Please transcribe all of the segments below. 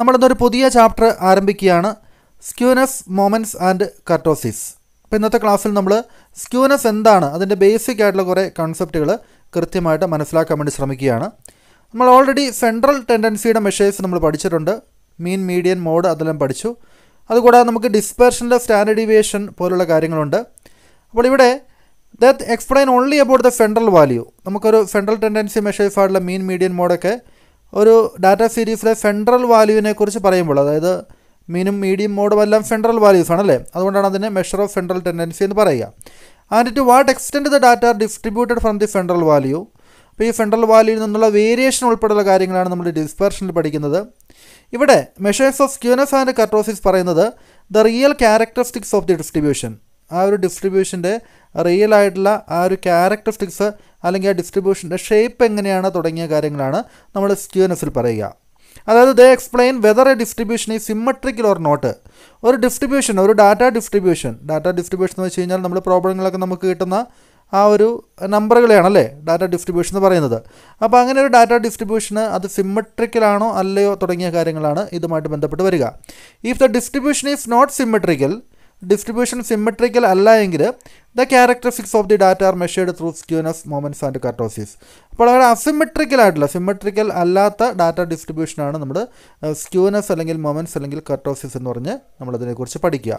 നമ്മളിന്നൊരു പുതിയ ചാപ്റ്റർ ആരംഭിക്കുകയാണ് skewness moments and kurtosis അപ്പോൾ ഇന്നത്തെ ക്ലാസ്സിൽ നമ്മൾ സ്ക്യൂനസ് എന്താണ് അതിൻ്റെ ബേസിക് ആയിട്ടുള്ള കുറേ കൺസെപ്റ്റുകൾ കൃത്യമായിട്ട് മനസ്സിലാക്കാൻ വേണ്ടി ശ്രമിക്കുകയാണ് നമ്മൾ ഓൾറെഡി സെൻട്രൽ ടെൻഡൻസിയുടെ മെഷേഴ്സ് നമ്മൾ പഠിച്ചിട്ടുണ്ട് മീൻ മീഡിയൻ മോഡ് അതെല്ലാം പഠിച്ചു അതുകൂടാതെ നമുക്ക് ഡിസ്പേർഷൻ്റെ സ്റ്റാൻഡേർഡ് ഡീവിയേഷൻ പോലുള്ള കാര്യങ്ങളുണ്ട് അപ്പോൾ ഇവിടെ that explain only about the central value നമുക്കൊരു സെൻട്രൽ ടെൻഡൻസി മെഷേഴ്സ് ആയിട്ടുള്ള മീൻ മീഡിയൻ മോഡൊക്കെ ഒരു ഡാറ്റ സീരീസിലെ സെൻട്രൽ വാല്യൂവിനെ കുറിച്ച് പറയുമ്പോൾ അതായത് മീനും മീഡിയം മോഡും എല്ലാം സെൻട്രൽ വാല്യൂസ് ആണല്ലേ അതുകൊണ്ടാണ് അതിനെ മെഷർ ഓഫ് സെൻട്രൽ ടെൻഡൻസി എന്ന് പറയുക and to what extend the data are distributed from the central value അപ്പോൾ ഈ സെൻട്രൽ വാല്യൂവിൽ നിന്നുള്ള വേരിയേഷൻ ഉൾപ്പെടെയുള്ള കാര്യങ്ങളാണ് നമ്മൾ ഡിസ്പെർഷനിൽ പഠിക്കുന്നത് ഇവിടെ measures of skewness and kurtosis പറയുന്നത് the real characteristics of the distribution ആ ഒരു ഡിസ്ട്രിബ്യൂഷൻ്റെ റിയൽ ആയിട്ടുള്ള ആ ഒരു ക്യാരക്ടറിസ്റ്റിക്സ് അല്ലെങ്കിൽ ആ ഡിസ്ട്രിബ്യൂഷൻ്റെ ഷേപ്പ് എങ്ങനെയാണ് തുടങ്ങിയ കാര്യങ്ങളാണ് നമ്മൾ സ്ക്യൂ പറയുക അതായത് they explain whether a distribution is symmetrical or not ഒരു ഡിസ്ട്രിബ്യൂഷൻ ഒരു ഡാറ്റ ഡിസ്ട്രിബ്യൂഷൻ ഡാറ്റ ഡിസ്ട്രിബ്യൂഷൻ എന്ന് വെച്ച് കഴിഞ്ഞാൽ നമ്മൾ പ്രോബ്ലങ്ങളൊക്കെ നമുക്ക് കിട്ടുന്ന ആ ഒരു നമ്പറുകളെയാണല്ലേ ഡാറ്റ ഡിസ്ട്രിബ്യൂഷൻ എന്ന് പറയുന്നത് അപ്പോൾ അങ്ങനെ ഒരു ഡാറ്റ ഡിസ്ട്രിബ്യൂഷന് അത് സിമ്മട്രിക്കലാണോ അല്ലയോ തുടങ്ങിയ കാര്യങ്ങളാണ് ഇതുമായിട്ട് ബന്ധപ്പെട്ട് വരിക if the distribution is not symmetrical distribution symmetrical അല്ല എങ്കിൽ the characteristics of the data are measured through skewness moments and kurtosis അപ്പോൾ അവിടെ അസിമെട്രിക്കൽ ആയിട്ടുള്ള സിമെട്രിക്കൽ അല്ലാത്ത ഡാറ്റ ഡിസ്ട്രിബ്യൂഷനാണ് നമ്മൾ സ്ക്യൂനസ് അല്ലെങ്കിൽ മൊമെൻസ് അല്ലെങ്കിൽ കട്ടോസിസ് എന്ന് പറഞ്ഞ് നമ്മളതിനെക്കുറിച്ച് പഠിക്കുക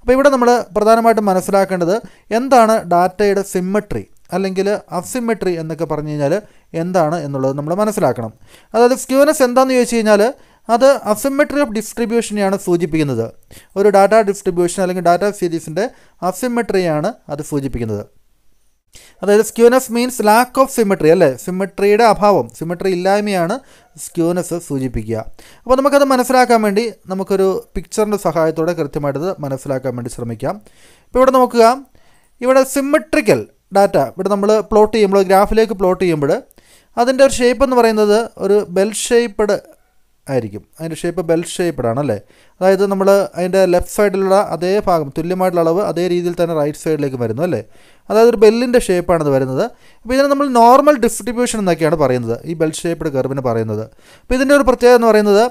അപ്പോൾ ഇവിടെ നമ്മൾ പ്രധാനമായിട്ടും മനസ്സിലാക്കേണ്ടത് എന്താണ് ഡാറ്റയുടെ സിമ്മട്രി അല്ലെങ്കിൽ അസിമെട്രി എന്നൊക്കെ പറഞ്ഞു കഴിഞ്ഞാൽ എന്താണ് എന്നുള്ളത് നമ്മൾ മനസ്സിലാക്കണം അതായത് സ്ക്യൂനസ് എന്താണെന്ന് ചോദിച്ചു കഴിഞ്ഞാൽ അത് അസിമെട്രി ഓഫ് ഡിസ്ട്രിബ്യൂഷനെയാണ് സൂചിപ്പിക്കുന്നത് ഒരു ഡാറ്റ ഡിസ്ട്രിബ്യൂഷൻ അല്ലെങ്കിൽ ഡാറ്റ സീരീസിൻ്റെ അസിമെട്രിയാണ് അത് സൂചിപ്പിക്കുന്നത് അതായത് skewness means lack of symmetry അല്ലേ സിമെട്രിയുടെ അഭാവം സിമെട്രി ഇല്ലായ്മയാണ് സ്ക്യൂനസ് സൂചിപ്പിക്കുക അപ്പോൾ നമുക്കത് മനസ്സിലാക്കാൻ വേണ്ടി നമുക്കൊരു പിക്ചറിൻ്റെ സഹായത്തോടെ കൃത്യമായിട്ടത് മനസ്സിലാക്കാൻ വേണ്ടി ശ്രമിക്കാം ഇപ്പോൾ ഇവിടെ നോക്കുക ഇവിടെ സിമെട്രിക്കൽ ഡാറ്റ ഇവിടെ നമ്മൾ പ്ലോട്ട് ചെയ്യുമ്പോൾ ഗ്രാഫിലേക്ക് പ്ലോട്ട് ചെയ്യുമ്പോൾ അതിൻ്റെ ഒരു ഷേപ്പ് എന്ന് പറയുന്നത് ഒരു ബെൽ ഷേപ്പഡ് ആയിരിക്കും അതിൻ്റെ ഷേപ്പ് ബെൽ ഷേപ്പഡാണ് അല്ലേ അതായത് നമ്മൾ അതിൻ്റെ ലെഫ്റ്റ് സൈഡിലുള്ള അതേ ഭാഗം തുല്യമായിട്ടുള്ള അളവ് അതേ രീതിയിൽ തന്നെ റൈറ്റ് സൈഡിലേക്ക് വരുന്നു അല്ലേ അതായത് ഒരു ബെല്ലിൻ്റെ ഷേപ്പാണിത് വരുന്നത് അപ്പോൾ ഇതിനെ നമ്മൾ നോർമൽ ഡിസ്ട്രിബ്യൂഷൻ എന്നൊക്കെയാണ് പറയുന്നത് ഈ ബെൽ ഷേപ്പഡ് കർവിന് പറയുന്നത് അപ്പോൾ ഇതിൻ്റെ ഒരു പ്രത്യേകത എന്ന് പറയുന്നത്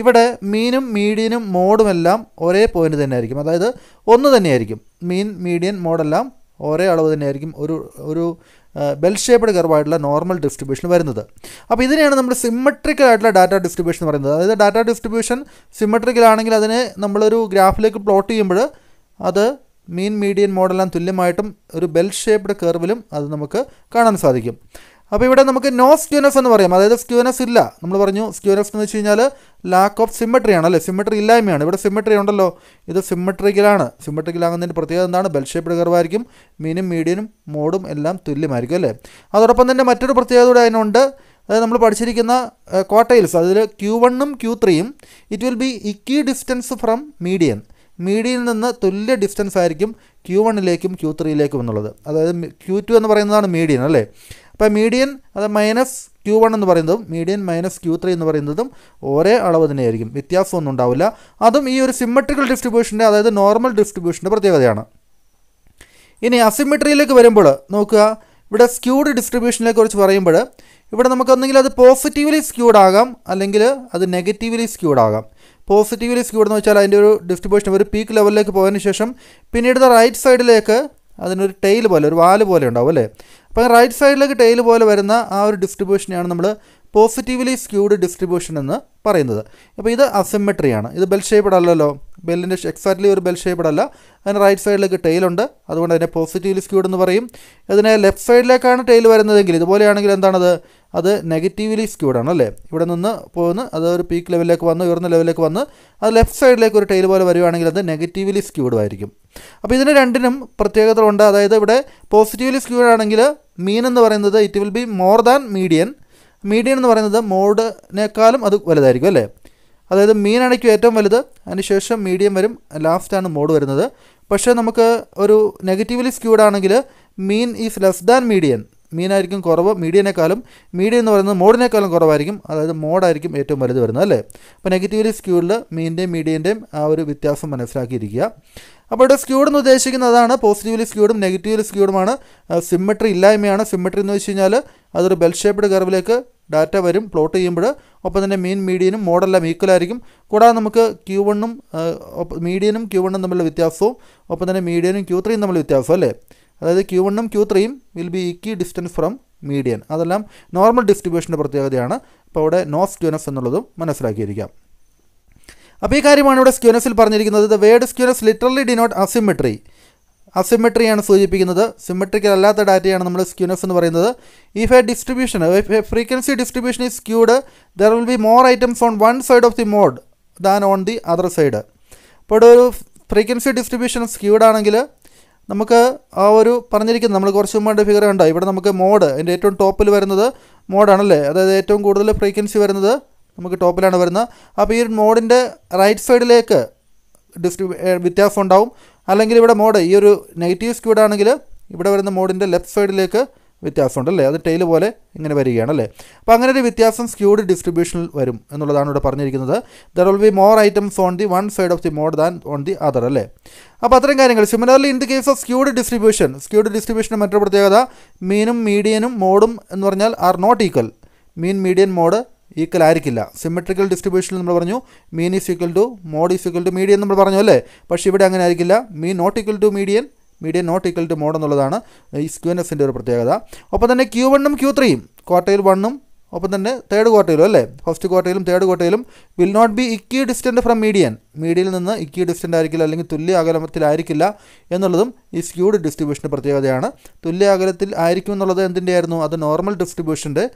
ഇവിടെ മീനും മീഡിയനും മോഡും എല്ലാം ഒരേ പോയിന്റ് തന്നെ ആയിരിക്കും അതായത് ഒന്ന് തന്നെയായിരിക്കും മീൻ മീഡിയൻ മോഡെല്ലാം ഒരേ അളവ് തന്നെയായിരിക്കും ഒരു ഒരു ബെൽ കർവായിട്ടുള്ള നോർമൽ ഡിസ്ട്രിബ്യൂഷൻ വരുന്നത് അപ്പോൾ ഇതിനെയാണ് നമ്മൾ സിമ്മട്രിക്കൽ ആയിട്ടുള്ള ഡാറ്റ ഡിസ്ട്രിബ്യൂഷൻ എന്ന് പറയുന്നത് അതായത് ഡാറ്റ ഡിസ്ട്രിബ്യൂഷൻ സിമ്മട്രിക്കൽ ആണെങ്കിൽ അതിനെ നമ്മളൊരു ഗ്രാഫിലേക്ക് പ്ലോട്ട് ചെയ്യുമ്പോൾ അത് മീൻ മീഡിയൻ മോഡെല്ലാം തുല്യമായിട്ടും ഒരു ബെൽ ഷേപ്പ്ഡ് കർവിലും അത് നമുക്ക് കാണാൻ സാധിക്കും അപ്പോൾ ഇവിടെ നമുക്ക് നോ സ്ക്യൂനെസ് എന്ന് പറയാം അതായത് സ്ക്യൂനെസ് ഇല്ല നമ്മൾ പറഞ്ഞു സ്ക്യൂനെസ് എന്ന് വെച്ച് കഴിഞ്ഞാൽ ലാക്ക് ഓഫ് സിമ്മട്രി ആണ് അല്ലേ സിമ്മട്രി ഇല്ലായ്മയാണ് ഇവിടെ സിമ്മട്രി ഉണ്ടല്ലോ ഇത് സിമ്മട്രിക്കലാണ് സിമ്മട്രിക്കലാകുന്നതിൻ്റെ പ്രത്യേകത എന്താണ് ബെൽഷേപ്പ് കർവായിരിക്കും മീനും മീഡിയനും മോഡും എല്ലാം തുല്യമായിരിക്കും അല്ലേ അതോടൊപ്പം തന്നെ മറ്റൊരു പ്രത്യേകത കൂടെ അതിനുണ്ട് അതായത് നമ്മൾ പഠിച്ചിരിക്കുന്ന കോട്ടയിൽസ് അതിൽ ക്യൂ വണ്ണും ക്യൂ ത്രീയും it will be equidistance from median മീഡിയയിൽ നിന്ന് തുല്യ ഡിസ്റ്റൻസ് ആയിരിക്കും ക്യൂ വണ്ണിലേക്കും ക്യൂ ത്രീയിലേക്കും എന്നുള്ളത് അതായത് ക്യൂ ടു എന്ന് പറയുന്നതാണ് മീഡിയൻ അല്ലേ അപ്പോൾ മീഡിയൻ അത് മൈനസ് ക്യൂ വൺ എന്ന് പറയുന്നതും മീഡിയൻ മൈനസ് ക്യൂ ത്രീ എന്ന് പറയുന്നതും ഒരേ അളവ് തന്നെയായിരിക്കും വ്യത്യാസമൊന്നും ഉണ്ടാവില്ല അതും ഈ ഒരു സിമ്മട്രിക്കൽ ഡിസ്ട്രിബ്യൂഷൻ്റെ അതായത് നോർമൽ ഡിസ്ട്രിബ്യൂഷൻ്റെ പ്രത്യേകതയാണ് ഇനി അസിമെട്രിയിലേക്ക് വരുമ്പോൾ നോക്കുക ഇവിടെ സ്ക്യൂഡ് ഡിസ്ട്രിബ്യൂഷനെ കുറിച്ച് പറയുമ്പോൾ ഇവിടെ നമുക്കൊന്നെങ്കിൽ അത് പോസിറ്റീവ്ലി സ്ക്യൂഡ് ആകാം അല്ലെങ്കിൽ അത് നെഗറ്റീവ്ലി സ്ക്യൂഡ് ആകാം റിസ്ക് സ്ക്യൂഡ് എന്ന് വെച്ചാൽ അതിൻ്റെ ഒരു ഡിസ്ട്രിബ്യൂഷൻ ഒരു പീക്ക് ലെവലിലേക്ക് പോയതിന് ശേഷം പിന്നീട് റൈറ്റ് സൈഡിലേക്ക് അതിനൊരു ടെയിൽ പോലെ ഒരു വാല് പോലെ ഉണ്ടാവും അല്ലേ അപ്പോൾ റൈറ്റ് സൈഡിലേക്ക് ടെയിൽ പോലെ വരുന്ന ആ ഒരു ഡിസ്ട്രിബ്യൂഷനെയാണ് നമ്മൾ പോസിറ്റീവ്ലി സ്ക്യൂഡ് ഡിസ്ട്രിബ്യൂഷൻ എന്ന് പറയുന്നത് അപ്പോൾ ഇത് അസിമെട്രിയാണ് ഇത് ബെൽ ഷേപ്പ്ഡ് അല്ലല്ലോ ബെല്ലിൻ്റെ എക്സാക്ട്ലി ഒരു ബെൽ ഷേപ്പഡല്ല അതിന് റൈറ്റ് സൈഡിലേക്ക് ടെയിലുണ്ട് അതുകൊണ്ട് അതിനെ പോസിറ്റീവ് സ്ക്യൂഡ് എന്ന് പറയും ഇതിനെ ലെഫ്റ്റ് സൈഡിലേക്കാണ് ടെയിൽ വരുന്നതെങ്കിൽ ഇതുപോലെയാണെങ്കിൽ എന്താണത് അത് നെഗറ്റീവ്ലി സ്ക്യൂഡാണ് അല്ലേ ഇവിടെ നിന്ന് പോകുന്ന അത് ഒരു പീക്ക് ലെവലിലേക്ക് വന്ന് ഉയർന്ന ലെവലിലേക്ക് വന്ന് അത് ലെഫ്റ്റ് സൈഡിലേക്ക് ഒരു ടെയിൽ പോലെ വരുവാണെങ്കിൽ അത് നെഗറ്റീവ്ലി സ്ക്യൂഡ് ആയിരിക്കും അപ്പോൾ ഇതിന് രണ്ടിനും പ്രത്യേകതകളുണ്ട് അതായത് ഇവിടെ പോസിറ്റീവ്ലി സ്ക്യൂഡ് ആണെങ്കിൽ മീൻ എന്ന് പറയുന്നത് it will be more than median median എന്ന് പറയുന്നത് മോഡിനേക്കാളും അത് വലുതായിരിക്കും അല്ലേ അതായത് മീൻ അണയ്ക്കും ഏറ്റവും വലുത് അതിനുശേഷം മീഡിയം വരും ലാസ്റ്റാണ് മോഡ് വരുന്നത് പക്ഷേ നമുക്ക് ഒരു നെഗറ്റീവ്ലി സ്ക്യൂഡ് ആണെങ്കിൽ mean is less than median മീനായിരിക്കും കുറവ് മീഡിയനേക്കാളും മീഡിയം എന്ന് പറയുന്നത് മോഡിനേക്കാളും കുറവായിരിക്കും അതായത് മോഡായിരിക്കും ഏറ്റവും വലുത് വരുന്നത് അല്ലേ അപ്പോൾ നെഗറ്റീവ്ലി സ്ക്യൂഡിൽ മീൻ്റെയും മീഡിയൻ്റെയും ആ ഒരു വ്യത്യാസം മനസ്സിലാക്കിയിരിക്കുക അപ്പോൾ ഇവിടെ സ്ക്യൂഡ് എന്ന് ഉദ്ദേശിക്കുന്നതാണ് പോസിറ്റീവ്ലി സ്ക്യൂഡും നെഗറ്റീവ്ലി സ്ക്യൂഡുമാണ് സിമ്മെട്രി ഇല്ലായ്മയാണ് സിമ്മെട്രി എന്ന് വെച്ച് കഴിഞ്ഞാൽ അതൊരു ബെൽ കർവിലേക്ക് ഡാറ്റ വരും പ്ലോട്ട് ചെയ്യുമ്പോൾ ഒപ്പം തന്നെ മീൻ മീഡിയനും മോഡെല്ലാം ആയിരിക്കും കൂടാതെ നമുക്ക് ക്യൂ വണ്ണും മീഡിയനും ക്യൂ വണ്ണും തമ്മിലുള്ള വ്യത്യാസവും ഒപ്പം തന്നെ മീഡിയനും ക്യൂ ത്രീയും തമ്മിലുള്ള വ്യത്യാസം അല്ലേ അതായത് ക്യൂ വണ്ണും ക്യൂ ത്രീയും will be equidistance from median അതെല്ലാം നോർമൽ ഡിസ്ട്രിബ്യൂഷൻ്റെ പ്രത്യേകതയാണ് അപ്പോൾ അവിടെ നോ സ്ക്യൂനസ് എന്നുള്ളതും മനസ്സിലാക്കിയിരിക്കാം അപ്പോൾ ഈ കാര്യമാണ് ഇവിടെ സ്ക്യൂനസിൽ പറഞ്ഞിരിക്കുന്നത് the word skewness literally denote asymmetry അസിമെട്രിയാണ് സൂചിപ്പിക്കുന്നത് സിമെട്രിക്കൽ അല്ലാത്ത ഡാറ്റയാണ് നമ്മൾ സ്ക്യൂനെസ് എന്ന് പറയുന്നത് if a distribution frequency distribution is skewed there will be more items on one side of the mode than on the other side ഇപ്പോൾ ഒരു frequency distribution squid ആണെങ്കിൽ നമുക്ക് ആ ഒരു പറഞ്ഞിരിക്കുന്നത് നമ്മൾ കുറച്ച് മുമ്പ് ഫിഗർ കണ്ടോ ഇവിടെ നമുക്ക് മോഡ് അതിൻ്റെ ഏറ്റവും ടോപ്പിൽ വരുന്നത് മോഡാണല്ലേ അതായത് ഏറ്റവും കൂടുതൽ ഫ്രീക്വൻസി വരുന്നത് നമുക്ക് ടോപ്പിലാണ് വരുന്നത് അപ്പോൾ ഈ മോഡിൻ്റെ റൈറ്റ് സൈഡിലേക്ക് ഡിസ്ട്രിബ്യൂ വ്യത്യാസം ഉണ്ടാവും അല്ലെങ്കിൽ ഇവിടെ മോഡ് ഈ ഒരു നെഗറ്റീവ് സ്ക്യൂഡ് ആണെങ്കിൽ ഇവിടെ വരുന്ന മോഡിൻ്റെ ലെഫ്റ്റ് സൈഡിലേക്ക് വ്യത്യാസമുണ്ട് അല്ലേ അത് ടെയിൽ പോലെ ഇങ്ങനെ വരികയാണ് അല്ലേ അപ്പോൾ അങ്ങനെ ഒരു വ്യത്യാസം സ്ക്യൂഡ് ഡിസ്ട്രിബ്യൂഷനിൽ വരും എന്നുള്ളതാണ് ഇവിടെ പറഞ്ഞിരിക്കുന്നത് there will be more items on the one side of the mode than on the other അല്ലേ അപ്പോൾ അത്രയും കാര്യങ്ങൾ similarly in the case of skewed distribution skewed ഡിസ്ട്രിബ്യൂഷൻ്റെ മറ്റൊരു പ്രത്യേകത മീനും മീഡിയനും മോഡും എന്ന് പറഞ്ഞാൽ are not equal mean median mode equal ആയിരിക്കില്ല സിമെട്രിക്കൽ ഡിസ്ട്രിബ്യൂഷനിൽ നമ്മൾ പറഞ്ഞു mean is equal to mode is equal to median നമ്മൾ പറഞ്ഞു അല്ലേ പക്ഷേ ഇവിടെ അങ്ങനെ ആയിരിക്കില്ല mean not equal to median median not equal to mode എന്നുള്ളതാണ് ഈ സ്ക്യൂനസിൻ്റെ ഒരു പ്രത്യേകത ഒപ്പം തന്നെ ക്യൂ വണ്ണും ക്യൂ ത്രീയും ക്വാർട്ടയിൽ വണ്ണും ഒപ്പം തന്നെ തേർഡ് ക്വാർട്ടയിലും അല്ലേ ഫസ്റ്റ് ക്വാർട്ടയിലും തേർഡ് ക്വാർട്ടയിലും will not be equidistant from median മീഡിയയിൽ നിന്ന് ഇക്വി ഡിസ്റ്റൻ്റ് ആയിരിക്കില്ല അല്ലെങ്കിൽ തുല്യ അകലത്തിലായിരിക്കില്ല എന്നുള്ളതും ഈ സ്ക്യൂഡ് ഡിസ്ട്രിബ്യൂഷൻ്റെ പ്രത്യേകതയാണ് തുല്യ അകലത്തിൽ ആയിരിക്കും എന്നുള്ളത് എന്തിൻ്റെ ആയിരുന്നു അത് നോർമൽ ഡിസ്ട്രിബ്യൂഷൻ്റെ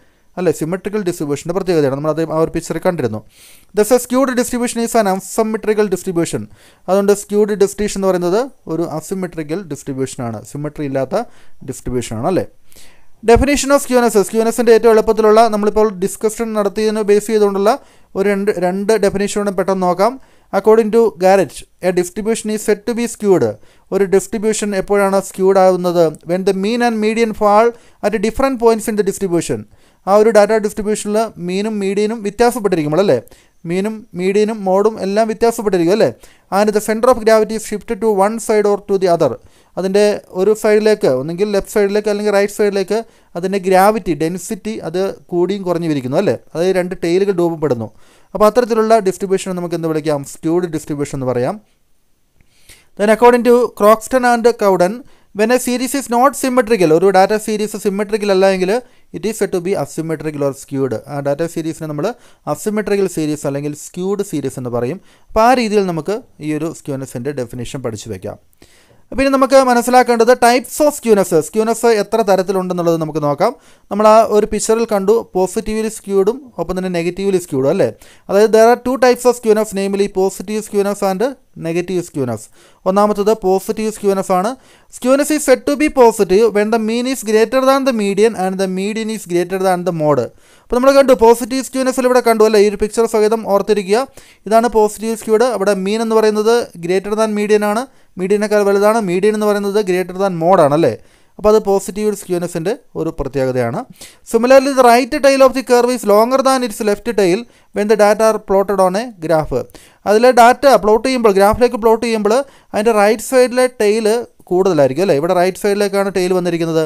അല്ലെ സിമെട്രിക്കൽ ഡിസ്ട്രിബ്യൂഷൻ്റെ പ്രത്യേകതയാണ് നമ്മൾ അത് ആ ഒരു പിക്ചറിൽ കണ്ടിരുന്നു thus a skewed distribution is an asymmetrical distribution അതുകൊണ്ട് സ്ക്യൂഡ് ഡിസ്ട്രിബ്യൂഷൻ എന്ന് പറയുന്നത് ഒരു അസിമെട്രിക്കൽ ഡിസ്ട്രിബ്യൂഷനാണ് സിമെട്രി ഇല്ലാത്ത ഡിസ്ട്രിബ്യൂഷനാണ് അല്ലേ ഡെഫിനേഷൻ ഓഫ് സ്ക്യൂനസ് സ്ക്യൂനസിൻ്റെ ഏറ്റവും എളുപ്പത്തിലുള്ള നമ്മളിപ്പോൾ ഡിസ്കഷൻ നടത്തിയതിനെ ബേസ് ചെയ്തുകൊണ്ടുള്ള ഒരു രണ്ട് രണ്ട് ഡെഫിനേഷനോടും പെട്ടെന്ന് നോക്കാം according to Garrett a distribution is set to be skewed ഒരു ഡിസ്ട്രിബ്യൂഷൻ എപ്പോഴാണ് സ്ക്യൂഡ് ആവുന്നത് when the mean and median fall at different points in the distribution ആ ഒരു ഡാറ്റ ഡിസ്ട്രിബ്യൂഷനിൽ മീനും മീഡിയനും വ്യത്യാസപ്പെട്ടിരിക്കുമ്പോൾ അല്ലേ മീനും മീഡിയനും മോഡും എല്ലാം വ്യത്യാസപ്പെട്ടിരിക്കും അല്ലേ and the centre of gravity shift to one side or to the other അതിൻ്റെ ഒരു സൈഡിലേക്ക് ഒന്നെങ്കിൽ ലെഫ്റ്റ് സൈഡിലേക്ക് അല്ലെങ്കിൽ റൈറ്റ് സൈഡിലേക്ക് അതിൻ്റെ ഗ്രാവിറ്റി ഡെൻസിറ്റി അത് കൂടിയും കുറഞ്ഞു വിരിക്കുന്നു അല്ലേ അതായത് രണ്ട് ടെയിലുകൾ രൂപപ്പെടുന്നു അപ്പോൾ അത്തരത്തിലുള്ള ഡിസ്ട്രിബ്യൂഷനെ നമുക്ക് എന്ത് വിളിക്കാം സ്ക്യൂഡ് ഡിസ്ട്രിബ്യൂഷൻ എന്ന് പറയാം then according to Croxton and Cowden when a series is not symmetrical ഒരു ഡാറ്റ സീരീസ് സിമ്മെട്രിക്കൽ അല്ല എങ്കിൽ it is to be asymmetrical or skewed ആ ഡാറ്റ സീരീസിനെ നമ്മൾ അസിമെട്രിക്കൽ സീരീസ് അല്ലെങ്കിൽ സ്ക്യൂഡ് സീരീസ് എന്ന് പറയും അപ്പോൾ ആ രീതിയിൽ നമുക്ക് ഈ ഒരു സ്ക്യൂനെസിൻ്റെ ഡെഫിനേഷൻ പഠിച്ചു വയ്ക്കാം പിന്നെ നമുക്ക് മനസ്സിലാക്കേണ്ടത് ടൈപ്സ് ഓഫ് സ്ക്യൂനസ് സ്ക്യൂനസ് എത്ര തരത്തിലുണ്ടെന്നുള്ളത് നമുക്ക് നോക്കാം നമ്മൾ ആ ഒരു പിക്ചറിൽ കണ്ടു പോസിറ്റീവ്ലി സ്ക്യൂഡും ഒപ്പം തന്നെ നെഗറ്റീവ്ലി സ്ക്യൂഡും അല്ലേ അതായത് there are two types of skewness namely positive skewness and negative skewness ഒന്നാമത്തത് പോസിറ്റീവ് സ്ക്യൂനസ് ആണ് skewness is set to be positive when the mean is greater than the median and the median is greater than the mode അപ്പോൾ നമ്മൾ കണ്ടു positive skewness ഇവിടെ കണ്ടു അല്ലേ ഈ ഒരു പിക്ചർ സഹിതം ഓർത്തിരിക്കുക ഇതാണ് പോസിറ്റീവ് സ്ക്യൂഡ് അവിടെ മീൻ എന്ന് പറയുന്നത് ഗ്രേറ്റർ ദാൻ മീഡിയൻ ആണ് മീഡിയനേക്കാൾ വലുതാണ് മീഡിയൻ എന്ന് പറയുന്നത് ഗ്രേറ്റർ ദാൻ മോഡാണ് അല്ലേ അപ്പോൾ അത് പോസിറ്റീവ് സ്ക്യൂനെസിൻ്റെ ഒരു പ്രത്യേകതയാണ് similarly the right tail of the curve is longer than its left tail when the data are plotted on a graph അതിലെ ഡാറ്റ പ്ലോട്ട് ചെയ്യുമ്പോൾ ഗ്രാഫിലേക്ക് പ്ലോട്ട് ചെയ്യുമ്പോൾ അതിൻ്റെ റൈറ്റ് സൈഡിലെ ടൈൽ കൂടുതലായിരിക്കും അല്ലേ ഇവിടെ റൈറ്റ് സൈഡിലേക്കാണ് ടൈൽ വന്നിരിക്കുന്നത്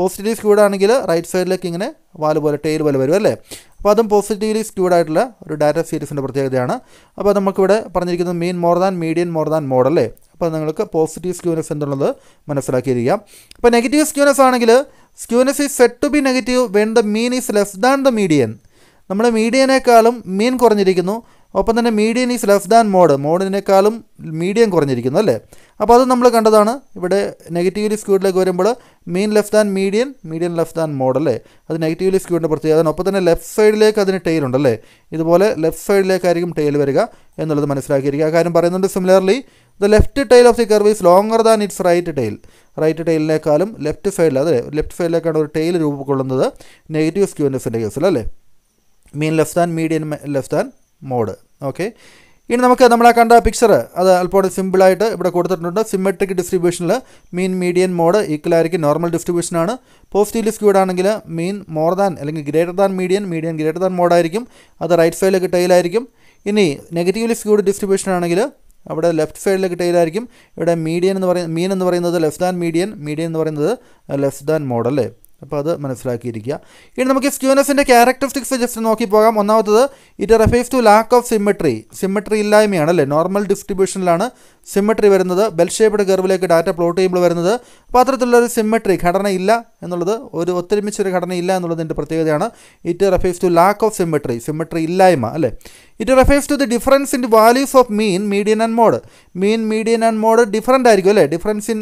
പോസിറ്റീവ് സ്ക്യൂഡ് ആണെങ്കിൽ റൈറ്റ് സൈഡിലേക്ക് ഇങ്ങനെ വാല് പോലെ ടൈൽ പോലെ വരും അല്ലേ അപ്പോൾ അതും പോസിറ്റീവ്ലി സ്ക്യൂഡ് ആയിട്ടുള്ള ഒരു ഡാറ്റ സീരീസിൻ്റെ പ്രത്യേകതയാണ് അപ്പോൾ നമുക്കിവിടെ പറഞ്ഞിരിക്കുന്നത് mean more than median more than mode അല്ലേ അപ്പോൾ നിങ്ങൾക്ക് പോസിറ്റീവ് സ്ക്യൂനസ് എന്തുള്ളത് മനസ്സിലാക്കിയിരിക്കാം അപ്പോൾ നെഗറ്റീവ് സ്ക്യൂനസ് ആണെങ്കിൽ skewness is set to be negative when the mean is less than the median നമ്മുടെ മീഡിയനേക്കാളും മീൻ കുറഞ്ഞിരിക്കുന്നു ഒപ്പം തന്നെ median is less than mode മോഡിനേക്കാളും മീഡിയം കുറഞ്ഞിരിക്കുന്നു അല്ലേ അപ്പോൾ അത് നമ്മൾ കണ്ടതാണ് ഇവിടെ നെഗറ്റീവ്ലി സ്ക്യൂഡിലേക്ക് വരുമ്പോൾ mean left than median median left than mode അല്ലേ അത് നെഗറ്റീവ്ലി സ്ക്യൂഡിൻ്റെ പ്രത്യേകത ഒപ്പം തന്നെ ലെഫ്റ്റ് സൈഡിലേക്ക് അതിന് ടെയിൽ ഉണ്ടല്ലേ ഇതുപോലെ ലെഫ്റ്റ് സൈഡിലേക്കായിരിക്കും ടെയിൽ വരിക എന്നുള്ളത് മനസ്സിലാക്കിയിരിക്കുക ആ കാര്യം പറയുന്നുണ്ട് similarly the left tail of the curve is longer than its right tail right ടൈലിനേക്കാളും ലെഫ്റ്റ് സൈഡിൽ അതെ ലെഫ്റ്റ് സൈഡിലേക്കാണ് ഒരു ടൈൽ കൊള്ളുന്നത് നെഗറ്റീവ് സ്ക്യൂനെസിൻ്റെ കേസിൽ അല്ലേ mean left than median left than mode okay ഇനി നമുക്ക് നമ്മൾ ആ കണ്ട പിക്ചർ അത് അല്പോടെ സിമ്പിളായിട്ട് ഇവിടെ കൊടുത്തിട്ടുണ്ട് സിമ്മെട്രിക് ഡിസ്ട്രിബ്യൂഷനിൽ മീൻ മീഡിയൻ മോഡ് ഈക്വൽ ആയിരിക്കും നോർമൽ ഡിസ്ട്രിബ്യൂഷനാണ് പോസിറ്റീവ്ലി സ്ക്യൂഡ് ആണെങ്കിൽ മീൻ മോർ ദാൻ അല്ലെങ്കിൽ greater than median median greater than mode ആയിരിക്കും അത് റൈറ്റ് സൈഡിലേക്ക് ടൈലായിരിക്കും ഇനി നെഗറ്റീവ്ലി സ്ക്യൂഡ് ഡിസ്ട്രിബ്യൂഷൻ ആണെങ്കിൽ അവിടെ ലെഫ്റ്റ് സൈഡിലേക്ക് ടൈലായിരിക്കും ഇവിടെ മീഡിയൻ എന്ന് പറയുന്നത് മീൻ എന്ന് പറയുന്നത് ലെസ് ദാൻ മീഡിയൻ മീഡിയൻ എന്ന് പറയുന്നത് ലെസ് ദാൻ മോഡ് അല്ലേ അപ്പോൾ അത് മനസ്സിലാക്കിയിരിക്കുക ഇനി നമുക്ക് ഈ എൻ ക്യാരക്ടറിസ്റ്റിക്സ് ജസ്റ്റ് നോക്കി പോകാം ഒന്നാമത്തത് it refers to lack of symmetry symmetry ഇല്ലായ്മയാണ് അല്ലേ നോർമൽ ഡിസ്ട്രിബ്യൂഷനിലാണ് സിമ്മെട്രി വരുന്നത് ബെൽ കർവിലേക്ക് ഡാറ്റ പ്ലോട്ട് ചെയ്യുമ്പോൾ വരുന്നത് അപ്പോൾ അത്തരത്തിലുള്ളൊരു സിമ്മെട്രി ഇല്ല എന്നുള്ളത് ഒരു ഒത്തൊരുമിച്ചൊരു ഇല്ല എന്നുള്ളതിൻ്റെ പ്രത്യേകതയാണ് it refers to lack of symmetry symmetry ഇല്ലായ്മ അല്ലേ it refers to the difference in values of mean median and mode mean median and mode different ആയിരിക്കും അല്ലേ ഡിഫറൻസ് ഇൻ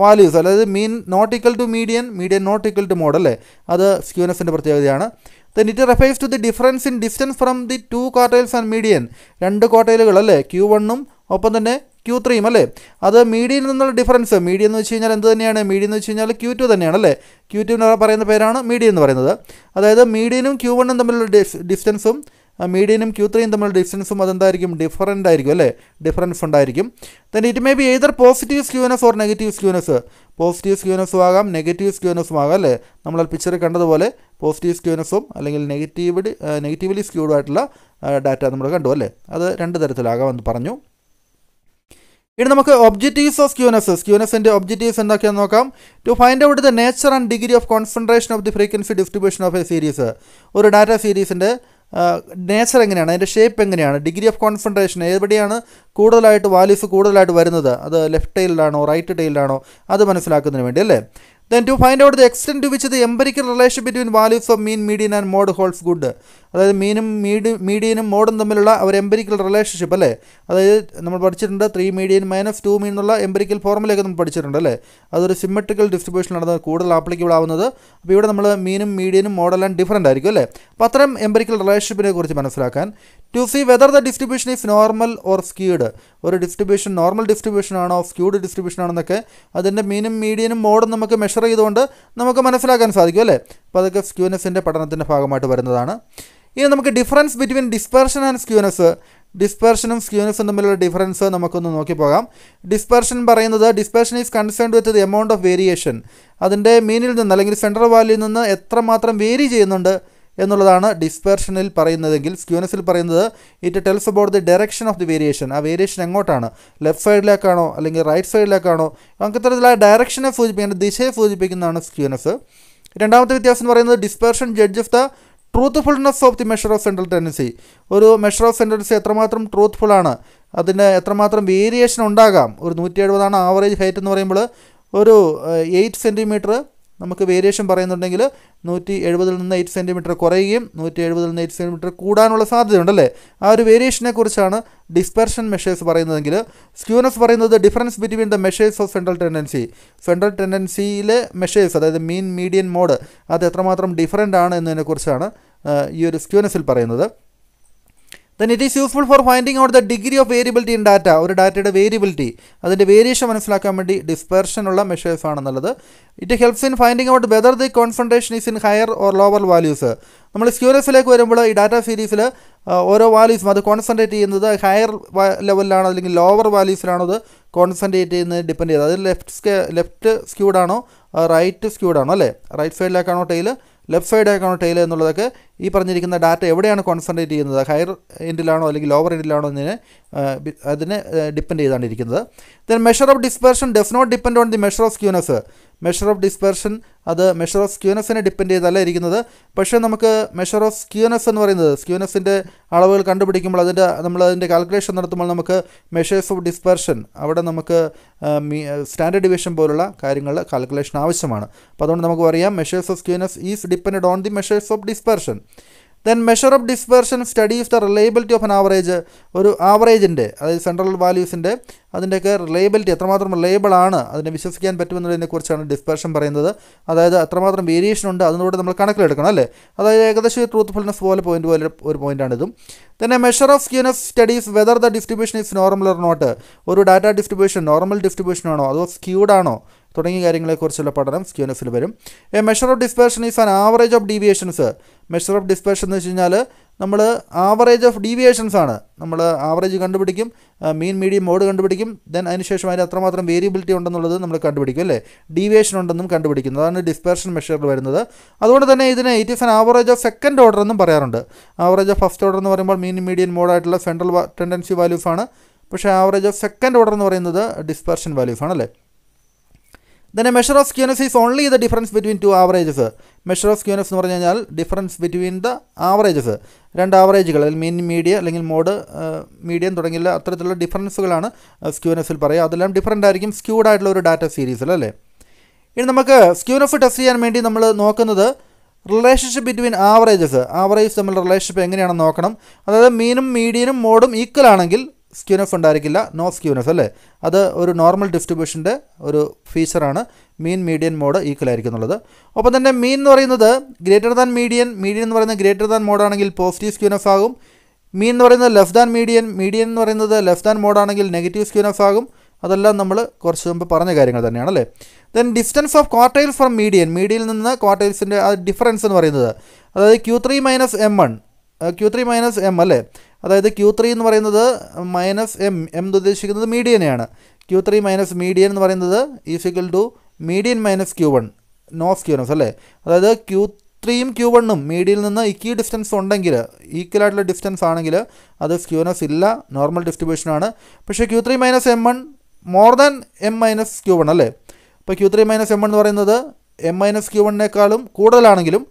വാല്യൂസ് അതായത് mean not equal to median median not equal to model അല്ലേ അത് സ്ക്യൂനസിൻ്റെ പ്രത്യേകതയാണ് then it refers to the difference in distance from the two quartiles and median രണ്ട് ക്വാർട്ടൈലുകൾ അല്ലേ ക്യൂ വണ്ണും ഒപ്പം തന്നെ ക്യൂ ത്രീയും അല്ലേ അത് മീഡിയയിൽ നിന്നുള്ള ഡിഫറൻസ് മീഡിയ എന്ന് വെച്ച് കഴിഞ്ഞാൽ എന്ത് തന്നെയാണ് മീഡിയ എന്ന് വെച്ച് കഴിഞ്ഞാൽ ക്യൂ ടു തന്നെയാണ് അല്ലേ ക്യൂ ടു എന്ന് പറയുന്ന പേരാണ് മീഡിയ എന്ന് പറയുന്നത് അതായത് മീഡിയനും ക്യൂ വണ്ണും തമ്മിലുള്ള ഡിസ്റ്റൻസും മീഡിയനും ക്യൂ ത്രീയും തമ്മിലുള്ള ഡിസ്റ്റൻസും അതെന്തായിരിക്കും ഡിഫറൻ്റ് ആയിരിക്കും അല്ലേ ഡിഫറൻസ് ഉണ്ടായിരിക്കും then it may be either positive skewness or negative skewness positive സ്ക്യൂനസും ആകാം നെഗറ്റീവ് സ്ക്യൂനസും ആകാം അല്ലേ നമ്മൾ പിക്ചറിൽ കണ്ടതുപോലെ പോസിറ്റീവ് സ്ക്യൂനസും അല്ലെങ്കിൽ നെഗറ്റീവ് നെഗറ്റീവ്ലി സ്ക്യൂഡ് ആയിട്ടുള്ള ഡാറ്റ നമ്മൾ കണ്ടു അല്ലേ അത് രണ്ട് തരത്തിലാകാം എന്ന് പറഞ്ഞു ഇനി നമുക്ക് ഒബ്ജക്റ്റീവ്സ് ഓഫ് സ്ക്യൂനസ് സ്ക്യൂനസിൻ്റെ ഒബ്ജക്റ്റീവ്സ് എന്തൊക്കെയാണെന്ന് നോക്കാം to find out the nature and degree of concentration of the frequency distribution of a series ഒരു ഡാറ്റ സീരീസിൻ്റെ നേച്ചർ എങ്ങനെയാണ് അതിൻ്റെ ഷേപ്പ് എങ്ങനെയാണ് ഡിഗ്രി ഓഫ് കോൺസെൻട്രേഷൻ എവിടെയാണ് കൂടുതലായിട്ട് വാല്യൂസ് കൂടുതലായിട്ട് വരുന്നത് അത് ലെഫ്റ്റ് ടൈലിലാണോ റൈറ്റ് ടൈലിലാണോ അത് മനസ്സിലാക്കുന്നതിന് വേണ്ടി അല്ലേ then to find out the extent to which the empirical relation between values of mean median and mode holds good അതായത് മീനും മീഡി മീഡിയനും മോഡും തമ്മിലുള്ള ഒരു എംപരിക്കൽ റിലേഷൻഷിപ്പ് അല്ലേ അതായത് നമ്മൾ പഠിച്ചിട്ടുണ്ട് three median minus two mean എന്നുള്ള എംപരിക്കൽ ഫോർമുലയൊക്കെ നമ്മൾ പഠിച്ചിട്ടുണ്ട് അല്ലേ അതൊരു സിമെട്രിക്കൽ ഡിസ്ട്രിബ്യൂഷൻ അത് കൂടുതൽ ആപ്ലിക്കബിൾ ആവുന്നത് അപ്പോൾ ഇവിടെ നമ്മൾ മീനും മീഡിയനും മോഡലും ഡിഫറൻ്റ് ആയിരിക്കും അല്ലേ അപ്പോൾ അത്തരം എംപെരിക്കൽ റിലേഷൻഷിപ്പിനെ കുറിച്ച് മനസ്സിലാക്കാൻ to see whether the distribution is normal or skewed ഒരു ഡിസ്ട്രിബ്യൂഷൻ നോർമൽ ഡിസ്ട്രിബ്യൂഷൻ ആണോ സ്ക്യൂഡ് ഡിസ്ട്രിബ്യൂഷൻ ആണെന്നൊക്കെ അതിൻ്റെ മീനും മീഡിയനും മോഡും നമുക്ക് മെഷർ ചെയ്തുകൊണ്ട് നമുക്ക് മനസ്സിലാക്കാൻ സാധിക്കും അല്ലേ അപ്പോൾ അതൊക്കെ സ്ക്യൂനെസിൻ്റെ പഠനത്തിൻ്റെ ഭാഗമായിട്ട് വരുന്നതാണ് ഇനി നമുക്ക് difference between dispersion and skewness ഡിസ്പെർഷനും സ്ക്യൂനസും തമ്മിലുള്ള ഡിഫറൻസ് നമുക്കൊന്ന് നോക്കി പോകാം ഡിസ്പെർഷൻ പറയുന്നത് dispersion is concerned with the amount of variation അതിൻ്റെ മീനിൽ നിന്ന് അല്ലെങ്കിൽ സെൻട്രൽ വാല്യൂ നിന്ന് എത്രമാത്രം വേരി ചെയ്യുന്നുണ്ട് എന്നുള്ളതാണ് ഡിസ്പെർഷനിൽ പറയുന്നതെങ്കിൽ സ്ക്യൂനസിൽ പറയുന്നത് it tells about the direction of the variation ആ വേരിയേഷൻ എങ്ങോട്ടാണ് ലെഫ്റ്റ് സൈഡിലേക്കാണോ അല്ലെങ്കിൽ റൈറ്റ് സൈഡിലേക്കാണോ നമുക്ക് ഇത്തരത്തിലുള്ള ഡയറക്ഷനെ സൂചിപ്പിക്കേണ്ട ദിശയെ സൂചിപ്പിക്കുന്നതാണ് സ്ക്യൂനസ് രണ്ടാമത്തെ വ്യത്യാസം എന്ന് പറയുന്നത് dispersion judge of the truthfulness of the measure of central tendency ഒരു മെഷർ ഓഫ് സെൻട്രൻസി എത്രമാത്രം ട്രൂത്ത്ഫുൾ ആണ് അതിന് എത്രമാത്രം വേരിയേഷൻ ഉണ്ടാകാം ഒരു നൂറ്റി എഴുപതാണ് ആവറേജ് ഹൈറ്റ് എന്ന് പറയുമ്പോൾ ഒരു എയ്റ്റ് സെൻറ്റിമീറ്റർ നമുക്ക് വേരിയേഷൻ പറയുന്നുണ്ടെങ്കിൽ നൂറ്റി എഴുപതിൽ നിന്ന് എയ്റ്റ് സെൻറ്റിമീറ്റർ കുറയുകയും നൂറ്റി എഴുപതിൽ നിന്ന് എയ്റ്റ് സെൻറ്റിമീറ്റർ കൂടാനുള്ള സാധ്യതയുണ്ടല്ലേ ആ ഒരു വേരിയേഷനെ കുറിച്ചാണ് ഡിസ്പെർഷൻ മെഷേഴ്സ് പറയുന്നതെങ്കിൽ സ്ക്യൂനസ് പറയുന്നത് difference between the measures of central tendency central ടെൻഡൻസിയിലെ മെഷേഴ്സ് അതായത് മീൻ മീഡിയൻ മോഡ് അത് എത്രമാത്രം ഡിഫറൻ്റ് ആണ് എന്നതിനെക്കുറിച്ചാണ് ഈ ഒരു സ്ക്യൂനസിൽ പറയുന്നത് then it is useful for finding out the degree of variability in data ഒരു ഡാറ്റയുടെ വേരിയബിലിറ്റി അതിൻ്റെ വേരിയേഷൻ മനസ്സിലാക്കാൻ വേണ്ടി ഡിസ്പെർഷനുള്ള മെഷേഴ്സ് ആണെന്നുള്ളത് it helps in finding out whether the concentration is in higher or lower values നമ്മൾ സ്ക്യൂരസിലേക്ക് വരുമ്പോൾ ഈ ഡാറ്റ സീരീസിൽ ഓരോ വാല്യൂസും അത് കോൺസെൻട്രേറ്റ് ചെയ്യുന്നത് ഹയർ ലെവലിലാണോ അല്ലെങ്കിൽ ലോവർ വാല്യൂസിലാണോ അത് കോൺസെൻട്രേറ്റ് ചെയ്യുന്നത് ഡിപ്പെൻഡ് ചെയ്ത് അത് ലെഫ്റ്റ് സ്കേ ലെഫ്റ്റ് സ്ക്യൂഡാണോ റൈറ്റ് സ്ക്യൂഡാണോ അല്ലേ റൈറ്റ് സൈഡിലേക്കാണോ ടൈൽ ലെഫ്റ്റ് സൈഡിലേക്കാണോ ടൈൽ എന്നുള്ളതൊക്കെ ഈ പറഞ്ഞിരിക്കുന്ന ഡാറ്റ എവിടെയാണ് കോൺസെൻട്രേറ്റ് ചെയ്യുന്നത് ഹയർ എൻഡിലാണോ അല്ലെങ്കിൽ ലോവർ എൻഡിലാണോ എന്നതിനെ അതിനെ ഡിപ്പെൻഡ് ചെയ്താണ് ഇരിക്കുന്നത് then measure of dispersion does not depend on the measure of skewness measure of dispersion അത് മെഷർ ഓഫ് സ്ക്യൂനസിനെ ഡിപ്പെൻഡ് ചെയ്തല്ല ഇരിക്കുന്നത് പക്ഷേ നമുക്ക് മെഷർ ഓഫ് സ്ക്യൂനസ് എന്ന് പറയുന്നത് സ്ക്യൂനസിൻ്റെ അളവുകൾ കണ്ടുപിടിക്കുമ്പോൾ അതിൻ്റെ നമ്മൾ അതിൻ്റെ കാൽക്കുലേഷൻ നടത്തുമ്പോൾ നമുക്ക് മെഷേഴ്സ് ഓഫ് ഡിസ്പെർഷൻ അവിടെ നമുക്ക് സ്റ്റാൻഡേർഡ് ഡിവിഷൻ പോലുള്ള കാര്യങ്ങൾ കാൽക്കുലേഷൻ ആവശ്യമാണ് അപ്പോൾ അതുകൊണ്ട് നമുക്ക് പറയാം measures of skewness is depend on the measures of dispersion then measure of dispersion studies the reliability of an average ഒരു ആവറേജിൻ്റെ അതായത് സെൻട്രൽ വാല്യൂസിൻ്റെ അതിൻ്റെയൊക്കെ റിലയബിലിറ്റി എത്രമാത്രം റിലയബിൾ ആണ് അതിനെ വിശ്വസിക്കാൻ കുറിച്ചാണ് ഡിസ്പേർഷൻ പറയുന്നത് അതായത് എത്രമാത്രം വേരിയേഷൻ ഉണ്ട് അതിനോട് നമ്മൾ കണക്കിലെടുക്കണം അല്ലേ അതായത് ഏകദേശം ട്രൂത്ത് ഫുൾനെസ് പോലെ പോയിന്റ് പോലെ ഒരു പോയിന്റാണ് ഇതും തന്നെ measure of skewness studies whether the distribution is normal or not ഒരു ഡാറ്റ ഡിസ്ട്രിബ്യൂഷൻ നോർമൽ ഡിസ്ട്രിബ്യൂഷൻ ആണോ അതോ സ്ക്യൂഡ് ആണോ തുടങ്ങിയ കാര്യങ്ങളെക്കുറിച്ചുള്ള പഠനം സ്ക്യൂനസിൽ വരും a measure of dispersion is an average of deviations measure of dispersion എന്ന് വെച്ച് കഴിഞ്ഞാൽ നമ്മൾ ആവറേജ് ഓഫ് ഡീവിയേഷൻസ് ആണ് നമ്മൾ ആവറേജ് കണ്ടുപിടിക്കും മീൻ മീഡിയം മോഡ് കണ്ടുപിടിക്കും ദെൻ അതിനുശേഷം അതിന് അത്രമാത്രം വേരിയബിലിറ്റി ഉണ്ടെന്നുള്ളത് നമ്മൾ കണ്ടുപിടിക്കും അല്ലേ ഡീവിയേഷൻ ഉണ്ടെന്നും കണ്ടുപിടിക്കുന്നു അതാണ് ഡിസ്പേർഷൻ മെഷറിൽ വരുന്നത് അതുകൊണ്ട് തന്നെ ഇതിനെ it is an average of second order എന്നും പറയാറുണ്ട് ആവറേജ് ഓഫ് ഫസ്റ്റ് ഓർഡർ എന്ന് പറയുമ്പോൾ മീൻ മീഡിയൻ മോഡായിട്ടുള്ള സെൻട്രൽ ടെൻഡൻസി വാല്യൂസ് ആണ് പക്ഷേ ആവറേജ് ഓഫ് സെക്കൻഡ് ഓർഡർ എന്ന് പറയുന്നത് ഡിസ്പേർഷൻ വാല്യൂസ് ആണല്ലേ then a measure of skewness is only the difference between two averages measure of skewness എന്ന് പറഞ്ഞു കഴിഞ്ഞാൽ ഡിഫറൻസ് ബിറ്റ്വീൻ ദ ആവറേജസ് രണ്ട് ആവറേജുകൾ അല്ലെങ്കിൽ മീൻ മീഡിയ അല്ലെങ്കിൽ മോഡ് മീഡിയം തുടങ്ങിയ അത്തരത്തിലുള്ള ഡിഫറൻസുകളാണ് സ്ക്യൂനസിൽ പറയുക അതെല്ലാം ഡിഫറൻ്റ് ആയിരിക്കും സ്ക്യൂഡ് ആയിട്ടുള്ള ഒരു ഡാറ്റ സീരീസിൽ അല്ലേ ഇനി നമുക്ക് സ്ക്യൂനഫ് ടെസ്റ്റ് ചെയ്യാൻ വേണ്ടി നമ്മൾ നോക്കുന്നത് റിലേഷൻഷിപ്പ് ബിറ്റ്വീൻ ആവറേജസ് ആവറേജ് തമ്മിലുള്ള റിലേഷൻഷിപ്പ് എങ്ങനെയാണെന്ന് നോക്കണം അതായത് മീനും മീഡിയനും മോഡും ഈക്വൽ ആണെങ്കിൽ സ്ക്യൂനഫ് ഉണ്ടായിരിക്കില്ല നോ സ്ക്യൂനഫ് അല്ലേ അത് ഒരു നോർമൽ ഡിസ്ട്രിബ്യൂഷൻ്റെ ഒരു ഫീച്ചറാണ് മീൻ മീഡിയൻ മോഡ് ഈക്വൽ ആയിരിക്കും എന്നുള്ളത് ഒപ്പം തന്നെ മീൻ എന്ന് പറയുന്നത് ഗ്രേറ്റർ ദാൻ മീഡിയൻ മീഡിയൻ എന്ന് പറയുന്നത് ഗ്രേറ്റർ ദാൻ മോഡാണെങ്കിൽ പോസിറ്റീവ് സ്ക്യൂനഫ് ആകും മീൻ എന്ന് പറയുന്നത് ലെഫ്റ്റ് ദാൻ മീഡിയൻ മീഡിയൻ എന്ന് പറയുന്നത് ലെഫ്റ്റ് ദാൻ മോഡാണെങ്കിൽ നെഗറ്റീവ് സ്ക്യൂനഫ് ആകും അതെല്ലാം നമ്മൾ കുറച്ച് മുമ്പ് പറഞ്ഞ കാര്യങ്ങൾ തന്നെയാണ് അല്ലേ then distance of quartiles from median മീഡിയയിൽ നിന്ന് ക്വാർട്ടൈൽസിൻ്റെ ആ ഡിഫറൻസ് എന്ന് പറയുന്നത് അതായത് Q three minus M one Q three minus M അല്ലേ അതായത് ക്യു ത്രീ എന്ന് പറയുന്നത് മൈനസ് എം എം എന്ന് ഉദ്ദേശിക്കുന്നത് മീഡിയനെയാണ് ക്യു ത്രീ മൈനസ് മീഡിയൻ എന്ന് പറയുന്നത് is equal to median minus Q one no skewness അല്ലേ അതായത് ക്യൂ ത്രീയും ക്യൂ വണ്ണും മീഡിയയിൽ നിന്ന് ഇക്വി ഡിസ്റ്റൻസ് ഉണ്ടെങ്കിൽ ഈക്വൽ ആയിട്ടുള്ള ഡിസ്റ്റൻസ് ആണെങ്കിൽ അത് സ്ക്യൂനസ് ഇല്ല നോർമൽ ഡിസ്ട്രിബ്യൂഷനാണ് പക്ഷേ Q three minus M one more than M minus Q one അല്ലേ അപ്പോൾ Q three minus M one എന്ന് പറയുന്നത് എം മൈനസ് ക്യൂ വണ്ണിനേക്കാളും കൂടുതലാണെങ്കിലും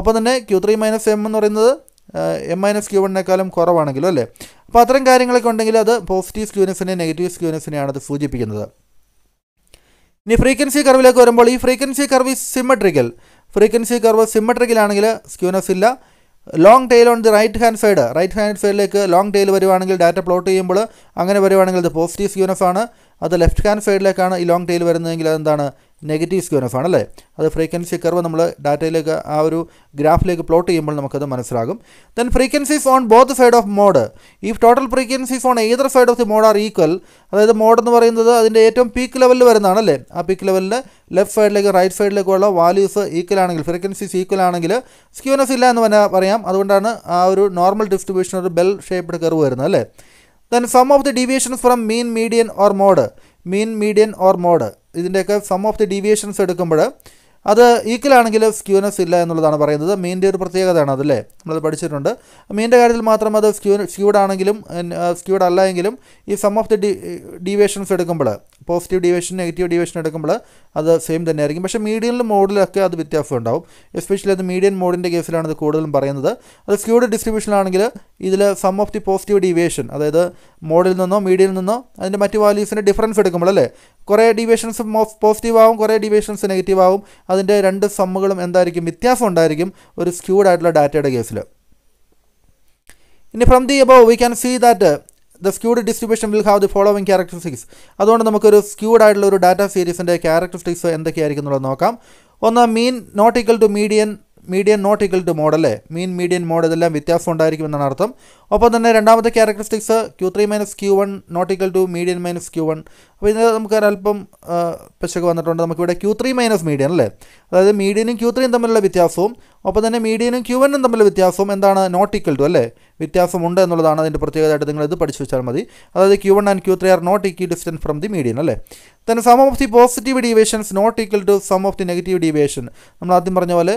ഒപ്പം തന്നെ ക്യൂ ത്രീ മൈനസ് എം എന്ന് പറയുന്നത് എം മൈനസ് ക്യൂ വണ്ണിനേക്കാളും കുറവാണെങ്കിലും അല്ലേ അപ്പോൾ അത്തരം കാര്യങ്ങളൊക്കെ ഉണ്ടെങ്കിൽ അത് പോസിറ്റീവ് സ്ക്യൂനസിനെ നെഗറ്റീവ് സ്ക്യൂനസിനെയാണ് അത് സൂചിപ്പിക്കുന്നത് ഇനി ഫ്രീക്വൻസി കർവിലേക്ക് വരുമ്പോൾ ഈ frequency curve symmetrical frequency curve symmetrical ആണെങ്കിൽ സ്ക്യൂനസ് ഇല്ല long tail on the right hand side right hand സൈഡിലേക്ക് ലോങ് ടെയിൽ വരുവാണെങ്കിൽ ഡാറ്റ പ്ലോട്ട് ചെയ്യുമ്പോൾ അങ്ങനെ വരുവാണെങ്കിൽ അത് പോസിറ്റീവ് സ്ക്യൂനസ് ആണ് അത് ലെഫ്റ്റ് ഹാൻഡ് സൈഡിലേക്കാണ് ഈ ലോങ് ടെയിൽ വരുന്നതെങ്കിൽ അതെന്താണ് നെഗറ്റീവ് സ്ക്യൂ എനഫ് ആണല്ലേ അത് ഫ്രീക്വൻസി കർവ് നമ്മൾ ഡാറ്റയിലേക്ക് ആ ഒരു ഗ്രാഫിലേക്ക് പ്ലോട്ട് ചെയ്യുമ്പോൾ നമുക്കത് മനസ്സിലാകും then frequencies on both side of mode ഈ total frequencies on either side of the mode are equal അതായത് മോഡ് എന്ന് പറയുന്നത് അതിൻ്റെ ഏറ്റവും പീക്ക് ലെവലിൽ വരുന്നതാണ് അല്ലേ ആ പീക്ക് ലെവലിൽ ലെഫ്റ്റ് സൈഡിലേക്ക് റൈറ്റ് സൈഡിലേക്കുള്ള വാല്യൂസ് ഈക്വൽ ആണെങ്കിൽ ഫ്രീക്വൻസീസ് ഈക്വൽ ആണെങ്കിൽ സ്ക്യൂനസ് ഇല്ല എന്ന് പറയാം അതുകൊണ്ടാണ് ആ ഒരു നോർമൽ ഡിസ്ട്രിബ്യൂഷൻ ഒരു ബെൽ ഷേപ്പ്ഡ് കർവ് വരുന്നത് അല്ലേ then sum of the deviation from mean median or mode mean median or mode ഇതിൻ്റെയൊക്കെ സം ഓഫ് ദി ഡീവിയേഷൻസ് എടുക്കുമ്പോൾ അത് ഈക്കിലാണെങ്കിൽ സ്ക്യൂനെസ് ഇല്ല എന്നുള്ളതാണ് പറയുന്നത് മീൻ്റെ ഒരു പ്രത്യേകതയാണ് അതല്ലേ നമ്മളത് പഠിച്ചിട്ടുണ്ട് മീൻ്റെ കാര്യത്തിൽ മാത്രം അത് സ്ക്യൂ സ്ക്യൂഡ് ആണെങ്കിലും സ്ക്യൂഡ് അല്ല എങ്കിലും ഈ സം ഓഫ് ദി ഡീവേഷൻസ് എടുക്കുമ്പോൾ പോസിറ്റീവ് ഡീവേഷൻ നെഗറ്റീവ് ഡീവേഷൻ എടുക്കുമ്പോൾ അത് സെയിം തന്നെ ആയിരിക്കും പക്ഷേ മീഡിയനിലും മോഡിലൊക്കെ അത് വ്യത്യാസം ഉണ്ടാവും എസ്പെഷ്യലി അത് മീഡിയൻ മോഡിൻ്റെ കേസിലാണ് ഇത് കൂടുതലും പറയുന്നത് അത് സ്ക്യൂഡ് ഡിസ്ട്രിബ്യൂഷനാണെങ്കിൽ ഇതിൽ sum of the positive deviation അതായത് മോഡിൽ നിന്നോ മീഡിയയിൽ നിന്നോ അതിൻ്റെ മറ്റ് വാല്യൂസിൻ്റെ ഡിഫറൻസ് എടുക്കുമ്പോൾ അല്ലേ കുറേ ഡീവേഷൻസ് പോസിറ്റീവ് ആവും കുറേ ഡീവേഷൻസ് നെഗറ്റീവ് ആവും അതിൻ്റെ രണ്ട് സമ്മുകളും എന്തായിരിക്കും വ്യത്യാസം ഉണ്ടായിരിക്കും ഒരു സ്ക്യൂഡ് ആയിട്ടുള്ള ഡാറ്റയുടെ കേസിൽ ഇനി from the above we can see that the skewed distribution will have the following characteristics അതുകൊണ്ട് നമുക്കൊരു സ്ക്യൂഡ് ആയിട്ടുള്ള ഒരു ഡാറ്റ സീരീസിൻ്റെ ക്യാരക്ടറിസ്റ്റിക്സ് എന്തൊക്കെയായിരിക്കും എന്നുള്ളത് നോക്കാം ഒന്ന് mean not equal to median median not equal to മോഡല്ലേ മീൻ മീഡിയൻ മോഡ് ഇതെല്ലാം വ്യത്യാസം ഉണ്ടായിരിക്കും എന്നാണ് അർത്ഥം ഒപ്പം തന്നെ രണ്ടാമത്തെ characteristics Q three minus Q one not equal to median minus Q one അപ്പോൾ ഇത് നമുക്ക് അല്പം പിശക്ക് വന്നിട്ടുണ്ട് നമുക്കിവിടെ ക്യൂ ത്രീ മൈനസ് മീഡിയൻ അല്ലേ അതായത് മീഡിയനും ക്യൂ ത്രീയും തമ്മിലുള്ള വ്യത്യാസവും ഒപ്പം തന്നെ മീഡിയനും ക്യൂ വണ്ണും തമ്മിലുള്ള വ്യത്യാസവും എന്താണ് നോട്ടിക്കൽ ടു അല്ലേ വ്യത്യാസം ഉണ്ട് എന്നുള്ളതാണ് അതിൻ്റെ പ്രത്യേകതയായിട്ട് നിങ്ങൾ ഇത് പഠിച്ചു വെച്ചാൽ മതി അതായത് Q one and Q three are not equal distance from the median അല്ലേ തന്നെ sum of the positive deviations not equal to sum of the negative deviation നമ്മൾ ആദ്യം പറഞ്ഞ പോലെ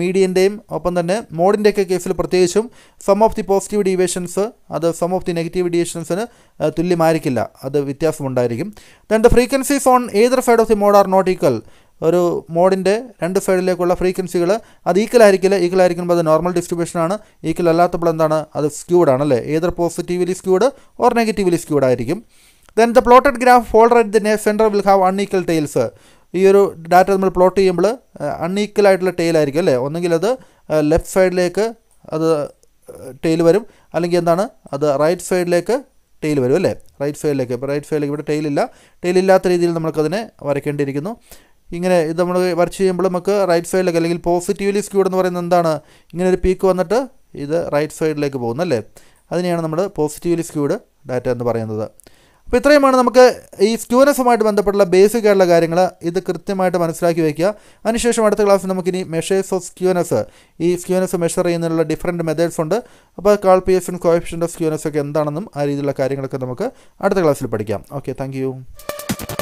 മീഡിയൻ്റെയും ഒപ്പം തന്നെ മോഡിൻ്റെയൊക്കെ കേസിൽ പ്രത്യേകിച്ചും sum of the positive deviation deviations അത് സം ഓഫ് ദി നെഗറ്റീവ് ഡീവിയേഷൻസിന് തുല്യമായിരിക്കില്ല അത് വ്യത്യാസമുണ്ടായിരിക്കും then the frequencies on either side of the mode are not equal ഒരു മോഡിൻ്റെ രണ്ട് സൈഡിലേക്കുള്ള ഫ്രീക്വൻസികൾ അത് ഈക്വൽ ആയിരിക്കില്ല ഈക്വൽ ആയിരിക്കുമ്പോൾ അത് നോർമൽ ഡിസ്ട്രിബ്യൂഷനാണ് ഈക്വൽ അല്ലാത്തപ്പോൾ എന്താണ് അത് സ്ക്യൂഡ് ആണല്ലേ either positively skewed or negatively skewed ആയിരിക്കും then the plotted graph fold at the centre will have unequal tails ഈ ഒരു ഡാറ്റ നമ്മൾ പ്ലോട്ട് ചെയ്യുമ്പോൾ അൺഈക്വൽ ആയിട്ടുള്ള ടെയിൽ ആയിരിക്കും അല്ലേ ഒന്നുകിൽ അത് ലെഫ്റ്റ് സൈഡിലേക്ക് അത് ടെയിൽ വരും അല്ലെങ്കിൽ എന്താണ് അത് റൈറ്റ് സൈഡിലേക്ക് ടെയിൽ വരും അല്ലേ റൈറ്റ് സൈഡിലേക്ക് ഇപ്പോൾ റൈറ്റ് സൈഡിലേക്ക് ഇവിടെ ടെയിലില്ല ടെയിലില്ലാത്ത രീതിയിൽ നമുക്കതിനെ വരയ്ക്കേണ്ടിയിരിക്കുന്നു ഇങ്ങനെ ഇത് നമ്മൾ വരച്ച് ചെയ്യുമ്പോൾ നമുക്ക് റൈറ്റ് സൈഡിലേക്ക് അല്ലെങ്കിൽ പോസിറ്റീവ്ലി സ്ക്യൂഡ് എന്ന് പറയുന്നത് എന്താണ് ഇങ്ങനെ ഒരു പീക്ക് വന്നിട്ട് ഇത് റൈറ്റ് സൈഡിലേക്ക് പോകുന്നല്ലേ അതിനെയാണ് നമ്മൾ പോസിറ്റീവ്ലി സ്ക്യൂഡ് ഡാറ്റ എന്ന് പറയുന്നത് അപ്പോൾ ഇത്രയുമാണ് നമുക്ക് ഈ സ്ക്യൂനസുമായിട്ട് ബന്ധപ്പെട്ടുള്ള ബേസിക് ആയിട്ടുള്ള കാര്യങ്ങൾ ഇത് കൃത്യമായിട്ട് മനസ്സിലാക്കി വയ്ക്കുക അതിനുശേഷം അടുത്ത ക്ലാസ്സിൽ നമുക്കിനി മെഷേഴ്സ് ഓഫ് സ്ക്യൂനസ് ഈ സ്ക്യൂനസ് മെഷർ ചെയ്യുന്നതിനുള്ള ഡിഫറെൻറ്റ് മെത്തേഡ്സ് ഉണ്ട് അപ്പോൾ Karl P S of skewness ഒക്കെ എന്താണെന്നും ആ രീതിയിലുള്ള കാര്യങ്ങളൊക്കെ നമുക്ക് അടുത്ത ക്ലാസ്സിൽ പഠിക്കാം ഓക്കെ താങ്ക്